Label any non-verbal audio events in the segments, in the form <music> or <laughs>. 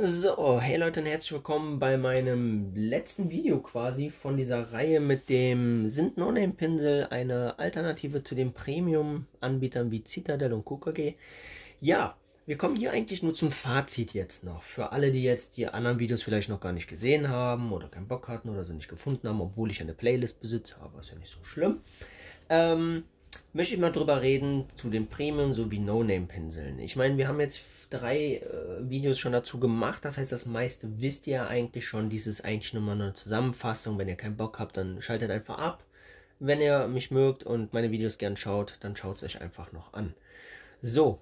So, hey Leute und herzlich willkommen bei meinem letzten Video quasi von dieser Reihe mit dem Sind No Name Pinsel, eine Alternative zu den Premium-Anbietern wie Citadel und KKG. Ja, wir kommen hier eigentlich nur zum Fazit jetzt noch. Für alle, die jetzt die anderen Videos vielleicht noch gar nicht gesehen haben oder keinen Bock hatten oder sie nicht gefunden haben, obwohl ich eine Playlist besitze, aber ist ja nicht so schlimm. Ähm, möchte ich mal drüber reden zu den Premium- sowie No-Name-Pinseln. Ich meine, wir haben jetzt drei äh, Videos schon dazu gemacht. Das heißt, das meiste wisst ihr eigentlich schon. Dies ist eigentlich nur mal eine Zusammenfassung. Wenn ihr keinen Bock habt, dann schaltet einfach ab. Wenn ihr mich mögt und meine Videos gern schaut, dann schaut es euch einfach noch an. So,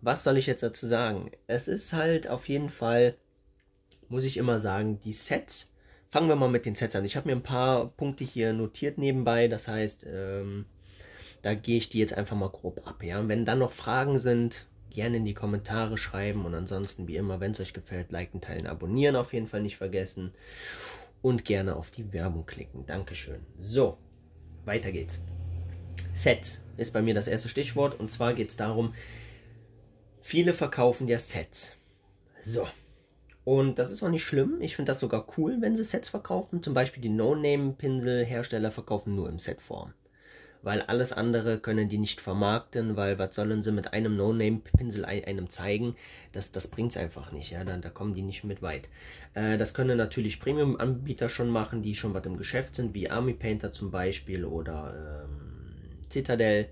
was soll ich jetzt dazu sagen? Es ist halt auf jeden Fall, muss ich immer sagen, die Sets. Fangen wir mal mit den Sets an. Ich habe mir ein paar Punkte hier notiert nebenbei. Das heißt, ähm, da gehe ich die jetzt einfach mal grob ab. Ja? Und wenn dann noch Fragen sind, gerne in die Kommentare schreiben. Und ansonsten, wie immer, wenn es euch gefällt, liken, teilen, abonnieren auf jeden Fall nicht vergessen. Und gerne auf die Werbung klicken. Dankeschön. So, weiter geht's. Sets ist bei mir das erste Stichwort. Und zwar geht es darum, viele verkaufen ja Sets. So. Und das ist auch nicht schlimm. Ich finde das sogar cool, wenn sie Sets verkaufen. Zum Beispiel die No-Name-Pinselhersteller verkaufen nur im Setform weil alles andere können die nicht vermarkten, weil was sollen sie mit einem No-Name-Pinsel einem zeigen? Das, das bringt es einfach nicht, ja, da, da kommen die nicht mit weit. Äh, das können natürlich Premium-Anbieter schon machen, die schon was im Geschäft sind, wie Army Painter zum Beispiel oder ähm, Citadel,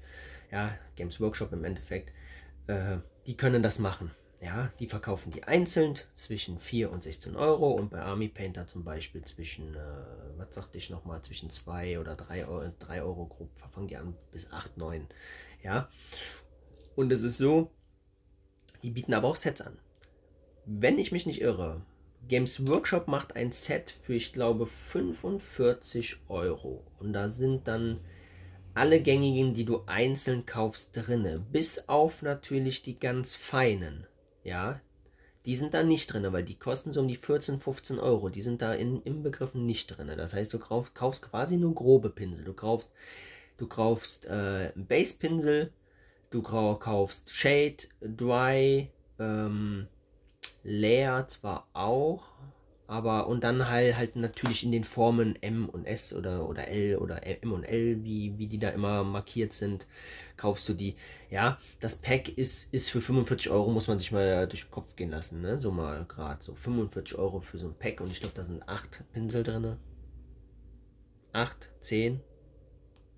ja, Games Workshop im Endeffekt. Äh, die können das machen. Ja, die verkaufen die einzeln zwischen 4 und 16 Euro und bei Army Painter zum Beispiel zwischen, äh, was sagte ich nochmal, zwischen 2 oder 3 Euro, 3 Euro grob, fangen die an bis 8, 9. Ja, und es ist so, die bieten aber auch Sets an. Wenn ich mich nicht irre, Games Workshop macht ein Set für, ich glaube, 45 Euro. Und da sind dann alle gängigen, die du einzeln kaufst, drinne. Bis auf natürlich die ganz feinen ja, die sind da nicht drin, weil die kosten so um die 14, 15 Euro. Die sind da in, im Begriff nicht drin. Das heißt, du kauf, kaufst quasi nur grobe Pinsel. Du kaufst, du kaufst äh, einen Base-Pinsel, du kaufst Shade, Dry, ähm, Layer zwar auch, aber und dann halt, halt natürlich in den Formen M und S oder, oder L oder M und L, wie, wie die da immer markiert sind, kaufst du die. Ja, das Pack ist, ist für 45 Euro, muss man sich mal durch den Kopf gehen lassen, ne? So mal gerade so. 45 Euro für so ein Pack und ich glaube, da sind 8 Pinsel drin. 8, ne? 10.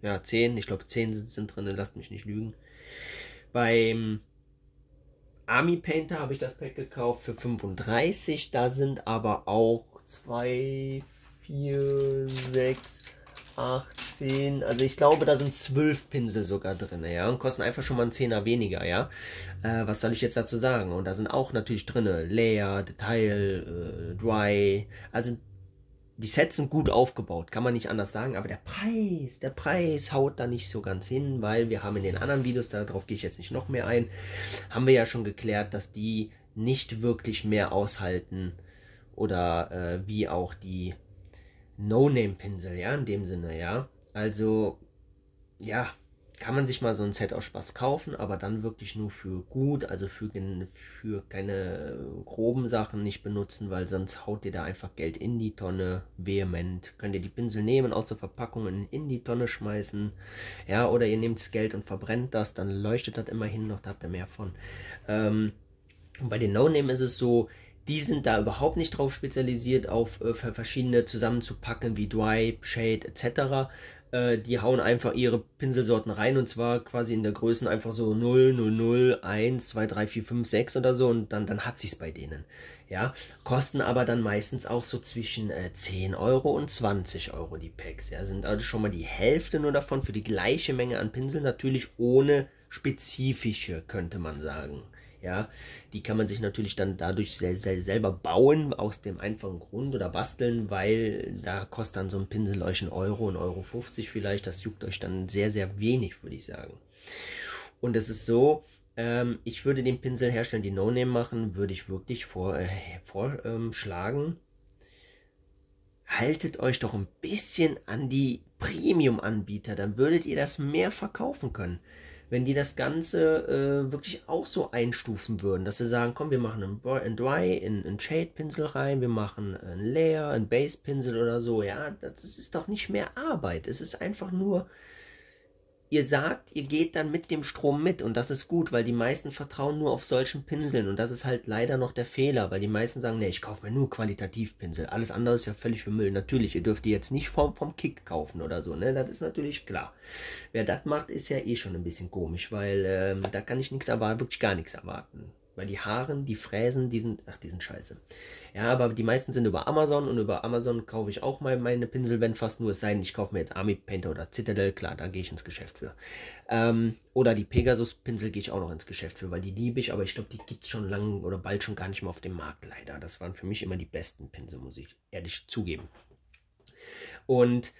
Ja, 10. Ich glaube, 10 sind, sind drin, lasst mich nicht lügen. Beim Army Painter habe ich das Pack gekauft für 35. Da sind aber auch 2, 4, 6, 8, 10. Also ich glaube, da sind 12 Pinsel sogar drin, ja. Und kosten einfach schon mal einen Zehner weniger, ja. Äh, was soll ich jetzt dazu sagen? Und da sind auch natürlich drin Layer, Detail, äh, Dry. Also die Sets sind gut aufgebaut, kann man nicht anders sagen, aber der Preis, der Preis haut da nicht so ganz hin, weil wir haben in den anderen Videos, darauf gehe ich jetzt nicht noch mehr ein, haben wir ja schon geklärt, dass die nicht wirklich mehr aushalten oder äh, wie auch die No-Name-Pinsel, ja, in dem Sinne, ja. Also, ja, kann man sich mal so ein Set aus Spaß kaufen, aber dann wirklich nur für gut, also für, für keine äh, groben Sachen nicht benutzen, weil sonst haut ihr da einfach Geld in die Tonne, vehement. Könnt ihr die Pinsel nehmen, aus der Verpackung in, die Tonne schmeißen, ja, oder ihr nehmt das Geld und verbrennt das, dann leuchtet das immerhin noch, da habt ihr mehr von. Ähm, und bei den No-Name ist es so, die sind da überhaupt nicht drauf spezialisiert, auf äh, verschiedene zusammenzupacken, wie Dwipe, Shade etc äh, die hauen einfach ihre Pinselsorten rein und zwar quasi in der Größen einfach so 0, 0, 0, 1, 2, 3, 4, 5, 6 oder so und dann, dann hat es bei denen. Ja, kosten aber dann meistens auch so zwischen äh, 10 Euro und 20 Euro die Packs. Ja, sind also schon mal die Hälfte nur davon für die gleiche Menge an Pinseln, natürlich ohne spezifische, könnte man sagen. Ja, die kann man sich natürlich dann dadurch sel sel selber bauen, aus dem einfachen Grund oder basteln, weil da kostet dann so ein Pinsel euch einen Euro, einen Euro 50 vielleicht. Das juckt euch dann sehr, sehr wenig, würde ich sagen. Und es ist so, ähm, ich würde den Pinsel herstellen, die No-Name machen, würde ich wirklich vor, äh, vorschlagen. Haltet euch doch ein bisschen an die Premium-Anbieter, dann würdet ihr das mehr verkaufen können wenn die das Ganze äh, wirklich auch so einstufen würden, dass sie sagen, komm, wir machen einen Dry, einen, einen Shade-Pinsel rein, wir machen einen Layer, einen Base-Pinsel oder so, ja, das ist doch nicht mehr Arbeit. Es ist einfach nur ihr sagt, ihr geht dann mit dem Strom mit und das ist gut, weil die meisten vertrauen nur auf solchen Pinseln und das ist halt leider noch der Fehler, weil die meisten sagen, nee, ich kaufe mir nur qualitativ Pinsel, alles andere ist ja völlig für Müll. Natürlich, ihr dürft die jetzt nicht vom, vom Kick kaufen oder so, ne, das ist natürlich klar. Wer das macht, ist ja eh schon ein bisschen komisch, weil ähm, da kann ich nichts erwarten, wirklich gar nichts erwarten. Weil die Haaren, die Fräsen, die sind, ach, die sind scheiße. Ja, aber die meisten sind über Amazon und über Amazon kaufe ich auch mal meine Pinsel, wenn fast nur es sein, ich kaufe mir jetzt Army Painter oder Citadel, klar, da gehe ich ins Geschäft für. Ähm, oder die Pegasus Pinsel gehe ich auch noch ins Geschäft für, weil die liebe ich, aber ich glaube, die gibt es schon lange oder bald schon gar nicht mehr auf dem Markt, leider. Das waren für mich immer die besten Pinsel, muss ich ehrlich zugeben. Und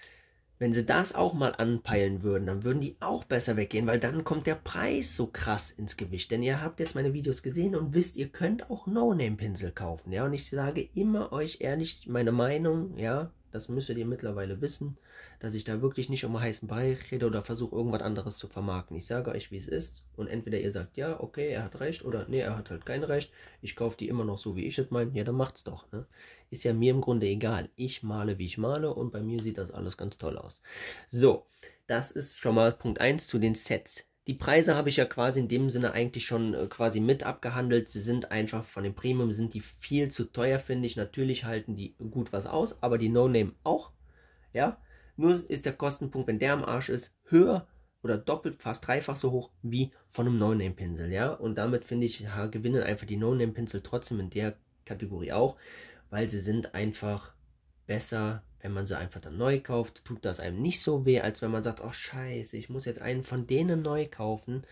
wenn sie das auch mal anpeilen würden, dann würden die auch besser weggehen, weil dann kommt der Preis so krass ins Gewicht. Denn ihr habt jetzt meine Videos gesehen und wisst, ihr könnt auch No-Name-Pinsel kaufen. Ja, und ich sage immer euch ehrlich meine Meinung, ja, das müsstet ihr mittlerweile wissen, dass ich da wirklich nicht um heißen Brei rede oder versuche, irgendwas anderes zu vermarkten. Ich sage euch, wie es ist. Und entweder ihr sagt, ja, okay, er hat recht, oder nee, er hat halt kein Recht. Ich kaufe die immer noch so, wie ich es meine. Ja, dann macht's doch. Ne? Ist ja mir im Grunde egal. Ich male, wie ich male. Und bei mir sieht das alles ganz toll aus. So, das ist schon mal Punkt 1 zu den Sets die Preise habe ich ja quasi in dem Sinne eigentlich schon äh, quasi mit abgehandelt. Sie sind einfach von dem Premium sind die viel zu teuer, finde ich. Natürlich halten die gut was aus, aber die No-Name auch. Ja, nur ist der Kostenpunkt, wenn der am Arsch ist, höher oder doppelt, fast dreifach so hoch wie von einem No-Name-Pinsel. Ja, und damit finde ich, ja, gewinnen einfach die No-Name-Pinsel trotzdem in der Kategorie auch, weil sie sind einfach besser wenn man sie einfach dann neu kauft, tut das einem nicht so weh, als wenn man sagt, oh scheiße, ich muss jetzt einen von denen neu kaufen.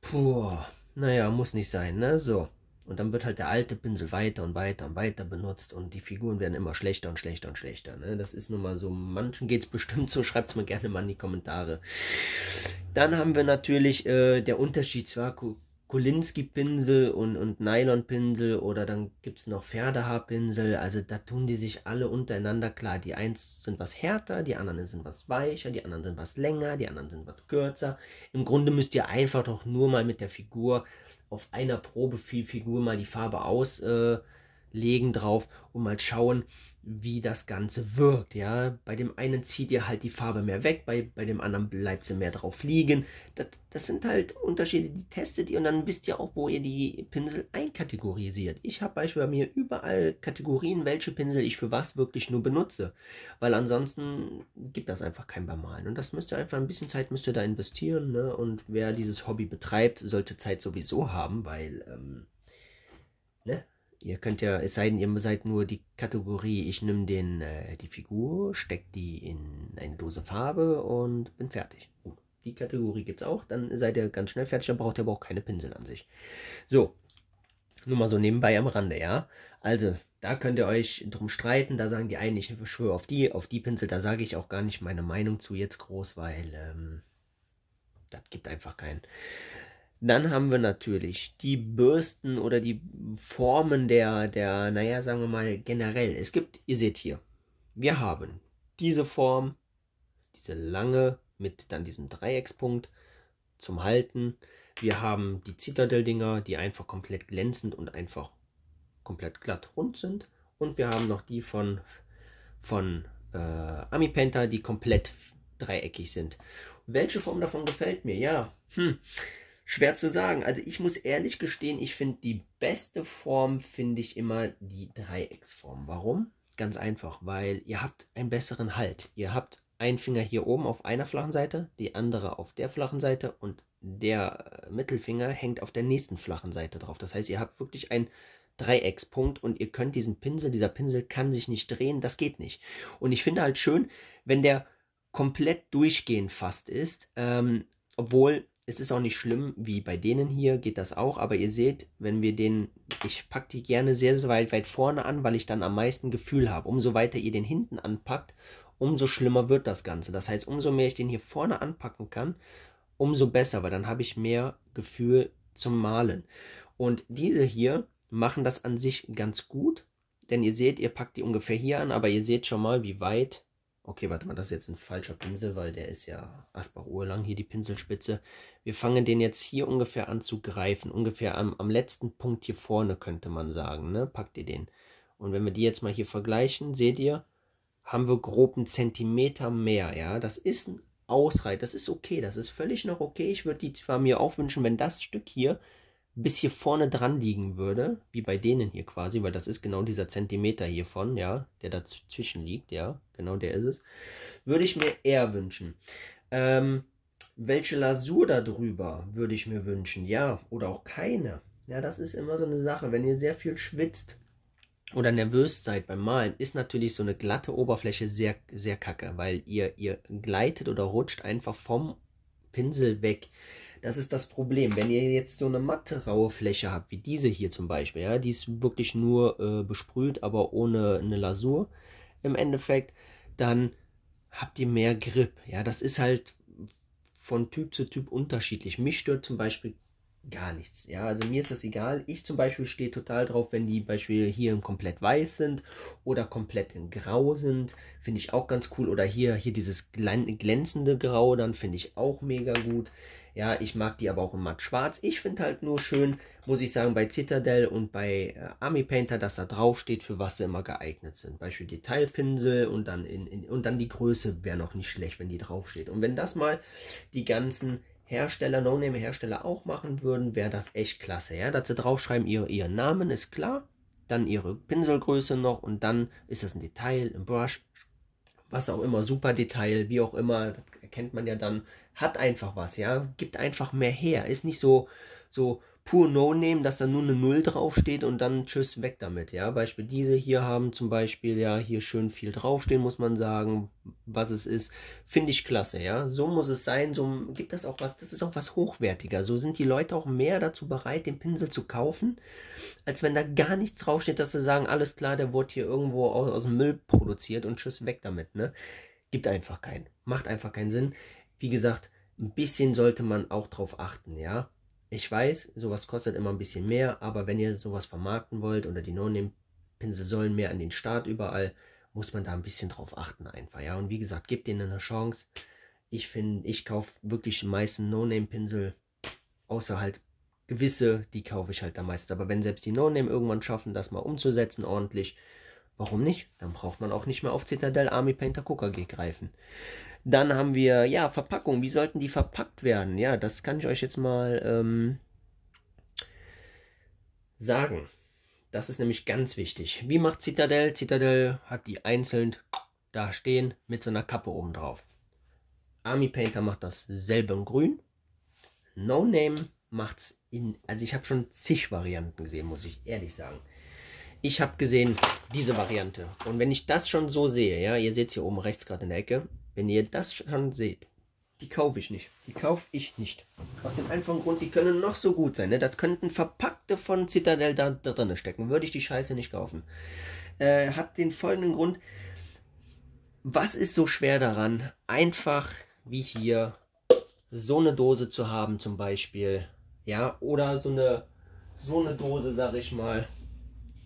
Puh, naja, muss nicht sein, ne? So. Und dann wird halt der alte Pinsel weiter und weiter und weiter benutzt und die Figuren werden immer schlechter und schlechter und schlechter. Ne? Das ist nun mal so, manchen geht es bestimmt so, <laughs> schreibt es mir gerne mal in die Kommentare. Dann haben wir natürlich äh, der Unterschied Zwerko Kolinski-Pinsel und, und Nylon-Pinsel oder dann gibt es noch Pferdehaarpinsel. Also da tun die sich alle untereinander klar. Die eins sind was härter, die anderen sind was weicher, die anderen sind was länger, die anderen sind was kürzer. Im Grunde müsst ihr einfach doch nur mal mit der Figur auf einer Probe viel Figur mal die Farbe aus. Äh, legen drauf und mal schauen, wie das Ganze wirkt. Ja, bei dem einen zieht ihr halt die Farbe mehr weg, bei, bei dem anderen bleibt sie mehr drauf liegen. Das, das sind halt Unterschiede, die testet ihr und dann wisst ihr auch, wo ihr die Pinsel einkategorisiert. Ich habe beispielsweise bei mir überall Kategorien, welche Pinsel ich für was wirklich nur benutze, weil ansonsten gibt das einfach kein beim Malen. Und das müsst ihr einfach ein bisschen Zeit müsst ihr da investieren. Ne? Und wer dieses Hobby betreibt, sollte Zeit sowieso haben, weil ähm, ne? Ihr könnt ja, es sei denn, ihr seid nur die Kategorie, ich nehme den, äh, die Figur, stecke die in eine Dose Farbe und bin fertig. Gut, oh, die Kategorie gibt es auch, dann seid ihr ganz schnell fertig, dann braucht ihr aber auch keine Pinsel an sich. So, nur mal so nebenbei am Rande, ja. Also, da könnt ihr euch drum streiten, da sagen die einen, ich schwöre auf die, auf die Pinsel, da sage ich auch gar nicht meine Meinung zu jetzt groß, weil ähm, das gibt einfach keinen. Dann haben wir natürlich die Bürsten oder die Formen der, der, naja, sagen wir mal generell. Es gibt, ihr seht hier, wir haben diese Form, diese lange mit dann diesem Dreieckspunkt zum Halten. Wir haben die Citadel-Dinger, die einfach komplett glänzend und einfach komplett glatt rund sind. Und wir haben noch die von, von äh, Ami die komplett dreieckig sind. Welche Form davon gefällt mir? Ja, hm schwer zu sagen. Also ich muss ehrlich gestehen, ich finde die beste Form, finde ich immer die Dreiecksform. Warum? Ganz einfach, weil ihr habt einen besseren Halt. Ihr habt einen Finger hier oben auf einer flachen Seite, die andere auf der flachen Seite und der äh, Mittelfinger hängt auf der nächsten flachen Seite drauf. Das heißt, ihr habt wirklich einen Dreieckspunkt und ihr könnt diesen Pinsel, dieser Pinsel kann sich nicht drehen, das geht nicht. Und ich finde halt schön, wenn der komplett durchgehend fast ist, ähm, obwohl es ist auch nicht schlimm, wie bei denen hier geht das auch, aber ihr seht, wenn wir den, ich packe die gerne sehr weit, weit vorne an, weil ich dann am meisten Gefühl habe. Umso weiter ihr den hinten anpackt, umso schlimmer wird das Ganze. Das heißt, umso mehr ich den hier vorne anpacken kann, umso besser, weil dann habe ich mehr Gefühl zum Malen. Und diese hier machen das an sich ganz gut, denn ihr seht, ihr packt die ungefähr hier an, aber ihr seht schon mal, wie weit Okay, warte mal, das ist jetzt ein falscher Pinsel, weil der ist ja Asbach-Uhr lang, hier die Pinselspitze. Wir fangen den jetzt hier ungefähr an zu greifen. Ungefähr am, am letzten Punkt hier vorne, könnte man sagen. Ne? Packt ihr den. Und wenn wir die jetzt mal hier vergleichen, seht ihr, haben wir grob einen Zentimeter mehr. Ja, Das ist ein Ausreit, Das ist okay, das ist völlig noch okay. Ich würde die zwar mir auch wünschen, wenn das Stück hier bis hier vorne dran liegen würde, wie bei denen hier quasi, weil das ist genau dieser Zentimeter hiervon, ja, der dazwischen liegt, ja, genau der ist es, würde ich mir eher wünschen. Ähm, welche Lasur darüber würde ich mir wünschen, ja, oder auch keine. Ja, das ist immer so eine Sache, wenn ihr sehr viel schwitzt oder nervös seid beim Malen, ist natürlich so eine glatte Oberfläche sehr, sehr kacke, weil ihr, ihr gleitet oder rutscht einfach vom Pinsel weg. Das ist das Problem. Wenn ihr jetzt so eine matte, raue Fläche habt, wie diese hier zum Beispiel, ja, die ist wirklich nur äh, besprüht, aber ohne eine Lasur im Endeffekt, dann habt ihr mehr Grip. Ja, das ist halt von Typ zu Typ unterschiedlich. Mich stört zum Beispiel gar nichts. Ja, also mir ist das egal. Ich zum Beispiel stehe total drauf, wenn die Beispiel hier komplett weiß sind oder komplett in grau sind. Finde ich auch ganz cool. Oder hier, hier dieses glänzende Grau, dann finde ich auch mega gut. Ja, ich mag die aber auch in matt schwarz. Ich finde halt nur schön, muss ich sagen, bei Citadel und bei äh, Army Painter, dass da drauf steht, für was sie immer geeignet sind. Beispiel Detailpinsel und dann, in, in und dann die Größe wäre noch nicht schlecht, wenn die draufsteht. Und wenn das mal die ganzen Hersteller, No-Name-Hersteller auch machen würden, wäre das echt klasse. Ja, dass sie draufschreiben, ihr, ihren Namen ist klar, dann ihre Pinselgröße noch und dann ist das ein Detail, ein Brush, was auch immer, super Detail, wie auch immer, das erkennt man ja dann, hat einfach was, ja, gibt einfach mehr her. Ist nicht so, so pur No-Name, dass da nur eine Null draufsteht und dann tschüss, weg damit, ja. Beispiel diese hier haben zum Beispiel, ja, hier schön viel draufstehen, muss man sagen, was es ist. Finde ich klasse, ja. So muss es sein, so gibt das auch was, das ist auch was hochwertiger. So sind die Leute auch mehr dazu bereit, den Pinsel zu kaufen, als wenn da gar nichts draufsteht, dass sie sagen, alles klar, der wurde hier irgendwo aus, aus dem Müll produziert und tschüss, weg damit, ne. Gibt einfach keinen. Macht einfach keinen Sinn wie gesagt, ein bisschen sollte man auch drauf achten, ja. Ich weiß, sowas kostet immer ein bisschen mehr, aber wenn ihr sowas vermarkten wollt oder die No-Name-Pinsel sollen mehr an den Start überall, muss man da ein bisschen drauf achten einfach, ja. Und wie gesagt, gebt denen eine Chance. Ich finde, ich kaufe wirklich die meisten No-Name-Pinsel, außer halt gewisse, die kaufe ich halt da meistens. Aber wenn selbst die No-Name irgendwann schaffen, das mal umzusetzen ordentlich, warum nicht? Dann braucht man auch nicht mehr auf Citadel Army Painter Coca G greifen. Dann haben wir, ja, Verpackung. Wie sollten die verpackt werden? Ja, das kann ich euch jetzt mal ähm, sagen. Das ist nämlich ganz wichtig. Wie macht Citadel? Citadel hat die einzeln da stehen mit so einer Kappe oben drauf. Army Painter macht dasselbe in grün. No Name macht es in, also ich habe schon zig Varianten gesehen, muss ich ehrlich sagen. Ich habe gesehen diese Variante. Und wenn ich das schon so sehe, ja, ihr seht es hier oben rechts gerade in der Ecke, wenn ihr das schon seht, die kaufe ich nicht. Die kaufe ich nicht. Aus dem einfachen Grund, die können noch so gut sein. Ne? Das könnten Verpackte von Citadel da, da drin stecken. Würde ich die Scheiße nicht kaufen. Äh, hat den folgenden Grund. Was ist so schwer daran, einfach wie hier so eine Dose zu haben zum Beispiel? Ja, oder so eine, so eine Dose, sag ich mal.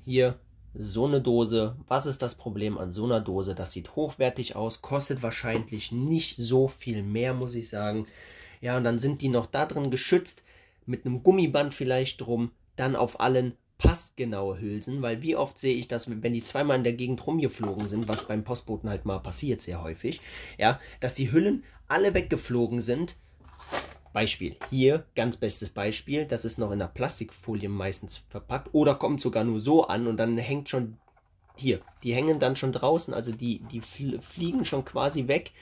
Hier so eine Dose, was ist das Problem an so einer Dose? Das sieht hochwertig aus, kostet wahrscheinlich nicht so viel mehr, muss ich sagen. Ja, und dann sind die noch da drin geschützt, mit einem Gummiband vielleicht drum, dann auf allen passgenaue Hülsen, weil wie oft sehe ich das, wenn die zweimal in der Gegend rumgeflogen sind, was beim Postboten halt mal passiert, sehr häufig, ja, dass die Hüllen alle weggeflogen sind, Beispiel hier, ganz bestes Beispiel, das ist noch in der Plastikfolie meistens verpackt oder kommt sogar nur so an und dann hängt schon hier, die hängen dann schon draußen, also die, die fliegen schon quasi weg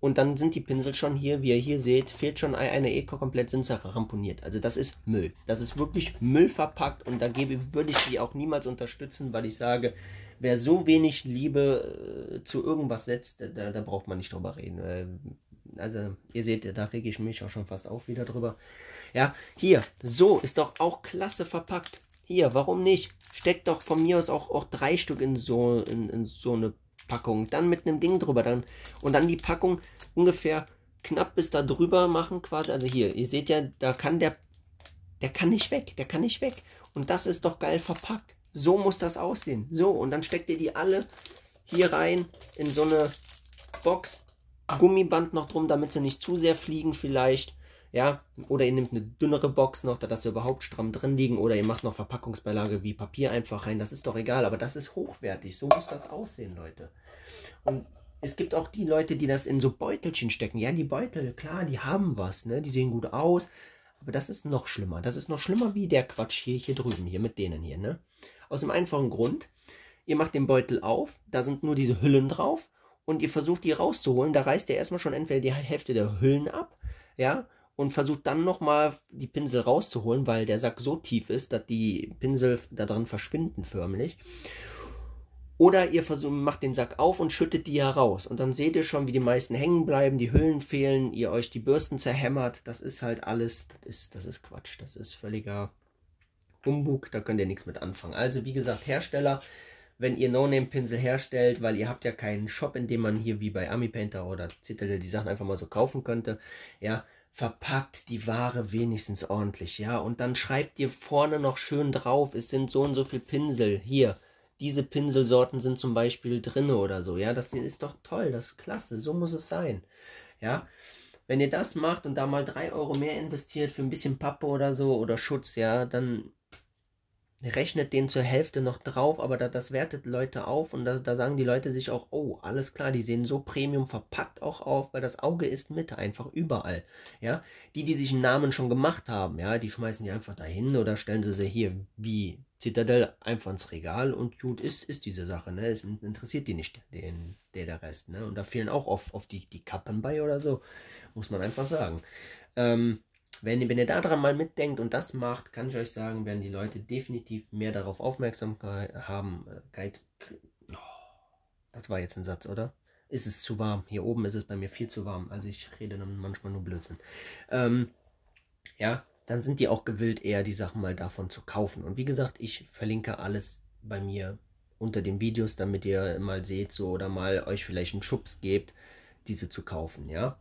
und dann sind die Pinsel schon hier, wie ihr hier seht, fehlt schon eine Eco komplett, sind sie ramponiert. Also das ist Müll. Das ist wirklich Müll verpackt und da gebe, würde ich die auch niemals unterstützen, weil ich sage, wer so wenig Liebe äh, zu irgendwas setzt, da, da, braucht man nicht drüber reden also ihr seht, da rege ich mich auch schon fast auch wieder drüber. Ja, hier, so ist doch auch klasse verpackt. Hier, warum nicht? Steckt doch von mir aus auch, auch drei Stück in so, in, in so eine Packung. Dann mit einem Ding drüber. Dann, und dann die Packung ungefähr knapp bis da drüber machen quasi. Also hier, ihr seht ja, da kann der, der kann nicht weg. Der kann nicht weg. Und das ist doch geil verpackt. So muss das aussehen. So, und dann steckt ihr die alle hier rein in so eine Box. Gummiband noch drum, damit sie nicht zu sehr fliegen vielleicht. Ja, oder ihr nehmt eine dünnere Box noch, da dass sie überhaupt stramm drin liegen. Oder ihr macht noch Verpackungsbeilage wie Papier einfach rein. Das ist doch egal, aber das ist hochwertig. So muss das aussehen, Leute. Und es gibt auch die Leute, die das in so Beutelchen stecken. Ja, die Beutel, klar, die haben was, ne? Die sehen gut aus. Aber das ist noch schlimmer. Das ist noch schlimmer wie der Quatsch hier, hier drüben, hier mit denen hier, ne? Aus dem einfachen Grund, ihr macht den Beutel auf, da sind nur diese Hüllen drauf und ihr versucht, die rauszuholen, da reißt ihr erstmal schon entweder die Hälfte der Hüllen ab, ja, und versucht dann nochmal die Pinsel rauszuholen, weil der Sack so tief ist, dass die Pinsel da drin verschwinden förmlich. Oder ihr versucht, macht den Sack auf und schüttet die heraus. Und dann seht ihr schon, wie die meisten hängen bleiben, die Hüllen fehlen, ihr euch die Bürsten zerhämmert. Das ist halt alles, das ist, das ist Quatsch, das ist völliger Humbug, da könnt ihr nichts mit anfangen. Also wie gesagt, Hersteller, wenn ihr No-Name-Pinsel herstellt, weil ihr habt ja keinen Shop, in dem man hier wie bei AmiPainter oder Citadel die Sachen einfach mal so kaufen könnte, ja, verpackt die Ware wenigstens ordentlich, ja, und dann schreibt ihr vorne noch schön drauf, es sind so und so viele Pinsel, hier, diese Pinselsorten sind zum Beispiel drin oder so, ja, das ist doch toll, das ist klasse, so muss es sein, ja. Wenn ihr das macht und da mal 3 Euro mehr investiert für ein bisschen Pappe oder so oder Schutz, ja, dann rechnet den zur Hälfte noch drauf, aber da, das wertet Leute auf und da, da sagen die Leute sich auch, oh, alles klar, die sehen so Premium verpackt auch auf, weil das Auge ist mit einfach überall. Ja, die, die sich einen Namen schon gemacht haben, ja, die schmeißen die einfach dahin oder stellen sie sie hier wie Citadel einfach ins Regal und gut ist, ist diese Sache, ne, es interessiert die nicht, den, der, der Rest, ne, und da fehlen auch oft, oft die, die Kappen bei oder so, muss man einfach sagen. Ähm, wenn, wenn ihr daran mal mitdenkt und das macht, kann ich euch sagen, werden die Leute definitiv mehr darauf aufmerksam haben. Äh, oh, das war jetzt ein Satz, oder? Ist es zu warm? Hier oben ist es bei mir viel zu warm. Also ich rede dann manchmal nur Blödsinn. Ähm, ja, dann sind die auch gewillt, eher die Sachen mal davon zu kaufen. Und wie gesagt, ich verlinke alles bei mir unter den Videos, damit ihr mal seht so oder mal euch vielleicht einen Schubs gebt, diese zu kaufen, ja.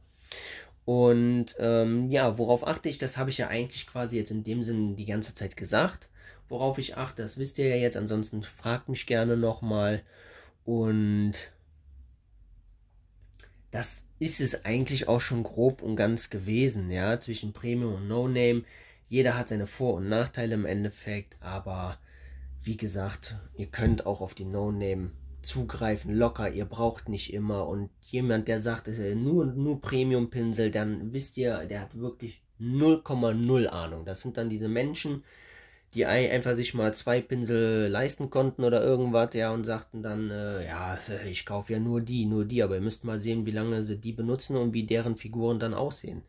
Und ähm, ja, worauf achte ich? Das habe ich ja eigentlich quasi jetzt in dem Sinn die ganze Zeit gesagt. Worauf ich achte, das wisst ihr ja jetzt. Ansonsten fragt mich gerne nochmal. Und das ist es eigentlich auch schon grob und ganz gewesen, ja, zwischen Premium und No Name. Jeder hat seine Vor- und Nachteile im Endeffekt, aber wie gesagt, ihr könnt auch auf die No Name zugreifen, locker, ihr braucht nicht immer. Und jemand, der sagt, nur, nur Premium-Pinsel, dann wisst ihr, der hat wirklich 0,0 Ahnung. Das sind dann diese Menschen, die einfach sich mal zwei Pinsel leisten konnten oder irgendwas, ja, und sagten dann, äh, ja, <laughs> ich kaufe ja nur die, nur die, aber ihr müsst mal sehen, wie lange sie die benutzen und wie deren Figuren dann aussehen.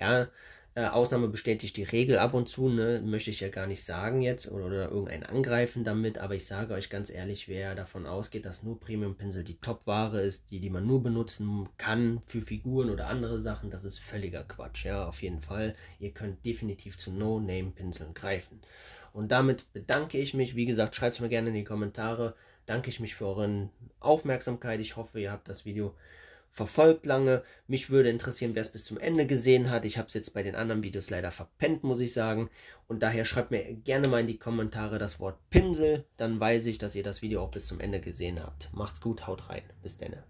Ja, äh, Ausnahme bestätigt die Regel ab und zu, ne? möchte ich ja gar nicht sagen jetzt oder, oder irgendeinen angreifen damit, aber ich sage euch ganz ehrlich, wer davon ausgeht, dass nur Premium-Pinsel die Top-Ware ist, die, die man nur benutzen kann für Figuren oder andere Sachen, das ist völliger Quatsch, ja, auf jeden Fall. Ihr könnt definitiv zu No-Name-Pinseln greifen. Und damit bedanke ich mich, wie gesagt, schreibt es mir gerne in die Kommentare, danke ich mich für eure Aufmerksamkeit, ich hoffe, ihr habt das Video verfolgt lange. Mich würde interessieren, wer es bis zum Ende gesehen hat. Ich habe es jetzt bei den anderen Videos leider verpennt, muss ich sagen. Und daher schreibt mir gerne mal in die Kommentare das Wort Pinsel. Dann weiß ich, dass ihr das Video auch bis zum Ende gesehen habt. Macht's gut, haut rein. Bis denne.